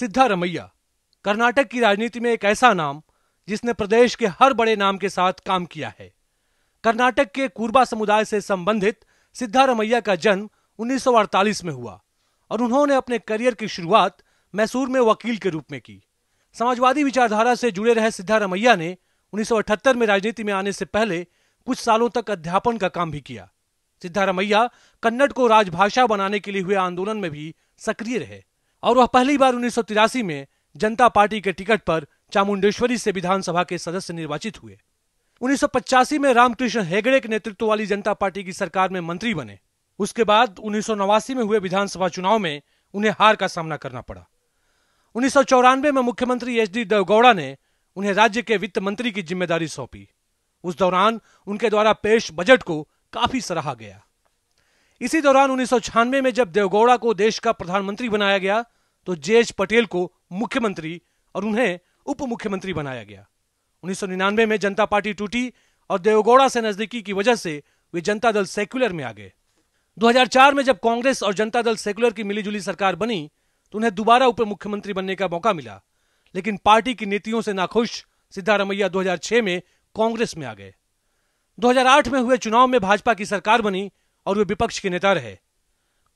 सिद्धारमैया कर्नाटक की राजनीति में एक ऐसा नाम जिसने प्रदेश के हर बड़े नाम के साथ काम किया है कर्नाटक के कुर्बा समुदाय से संबंधित सिद्धारमैया का जन्म 1948 में हुआ और उन्होंने अपने करियर की शुरुआत मैसूर में वकील के रूप में की समाजवादी विचारधारा से जुड़े रहे सिद्धारमैया ने 1978 में राजनीति में आने से पहले कुछ सालों तक अध्यापन का काम भी किया सिद्धारमैया कन्नड़ को राजभाषा बनाने के लिए हुए आंदोलन में भी सक्रिय रहे और वह पहली बार उन्नीस में जनता पार्टी के टिकट पर चामुंडेश्वरी से विधानसभा के सदस्य निर्वाचित हुए उन्नीस में रामकृष्ण हेगड़े के नेतृत्व वाली जनता पार्टी की सरकार में मंत्री बने उसके बाद उन्नीस में हुए विधानसभा चुनाव में उन्हें हार का सामना करना पड़ा उन्नीस में मुख्यमंत्री एच डी देवगौड़ा ने उन्हें राज्य के वित्त मंत्री की जिम्मेदारी सौंपी उस दौरान उनके द्वारा पेश बजट को काफी सराहा गया इसी दौरान उन्नीस में जब देवगौड़ा को देश का प्रधानमंत्री बनाया गया तो जे पटेल को मुख्यमंत्री और उन्हें उप मुख्यमंत्री बनाया गया उन्नीस में जनता पार्टी टूटी और देवगौड़ा से नजदीकी की वजह से वे जनता दल सेक्युलर में आ गए 2004 में जब कांग्रेस और जनता दल सेक्युलर की मिलीजुली सरकार बनी तो उन्हें दोबारा उप मुख्यमंत्री बनने का मौका मिला लेकिन पार्टी की नीतियों से नाखुश सिद्धारमैया 2006 में कांग्रेस में आ गए 2008 में हुए चुनाव में भाजपा की सरकार बनी और वे विपक्ष के नेता रहे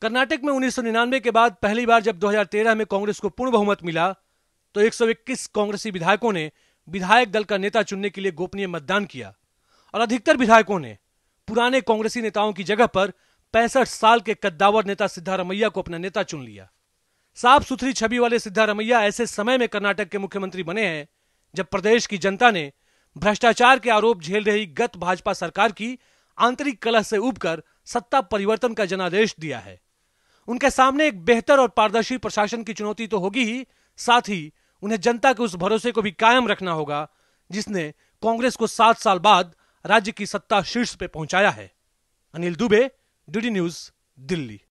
कर्नाटक में उन्नीस के बाद पहली बार जब 2013 में कांग्रेस को पूर्ण बहुमत मिला तो 121 कांग्रेसी विधायकों ने विधायक दल का नेता चुनने के लिए गोपनीय मतदान किया और अधिकतर विधायकों ने पुराने कांग्रेसी नेताओं की जगह पर पैंसठ साल के कद्दावर नेता सिद्धारमैया को अपना नेता चुन लिया साफ सुथरी छवि वाले सिद्धारमैया ऐसे समय में कर्नाटक के मुख्यमंत्री बने हैं जब प्रदेश की जनता ने भ्रष्टाचार के आरोप झेल रही गत भाजपा सरकार की आंतरिक कलह से उबकर सत्ता परिवर्तन का जनादेश दिया है उनके सामने एक बेहतर और पारदर्शी प्रशासन की चुनौती तो होगी ही साथ ही उन्हें जनता के उस भरोसे को भी कायम रखना होगा जिसने कांग्रेस को सात साल बाद राज्य की सत्ता शीर्ष पर पहुंचाया है अनिल दुबे डी न्यूज दिल्ली